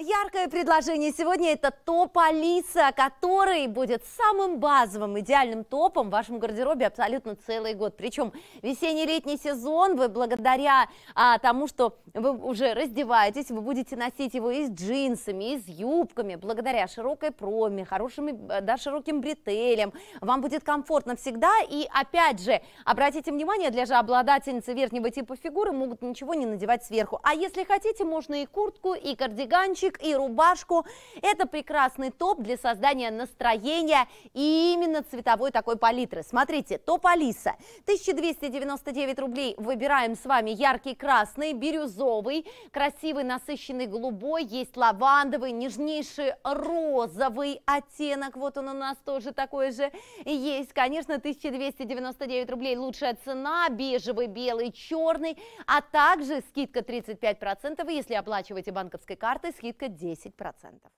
Яркое предложение сегодня – это топ Алиса, который будет самым базовым, идеальным топом в вашем гардеробе абсолютно целый год. Причем весенний-летний сезон вы благодаря а, тому, что вы уже раздеваетесь, вы будете носить его и с джинсами, и с юбками, благодаря широкой проме, хорошими, э, да, широким бретелям. Вам будет комфортно всегда. И опять же, обратите внимание, для же обладательницы верхнего типа фигуры могут ничего не надевать сверху. А если хотите, можно и куртку, и кардиганчик, костюмчик и рубашку. Это прекрасный топ для создания настроения и именно цветовой такой палитры. Смотрите, топ Алиса. 1299 рублей. Выбираем с вами яркий красный, бирюзовый, красивый, насыщенный голубой. Есть лавандовый, нежнейший розовый оттенок. Вот он у нас тоже такой же есть. Конечно, 1299 рублей лучшая цена. Бежевый, белый, черный. А также скидка 35%, если оплачиваете банковской картой, скидка только 10%.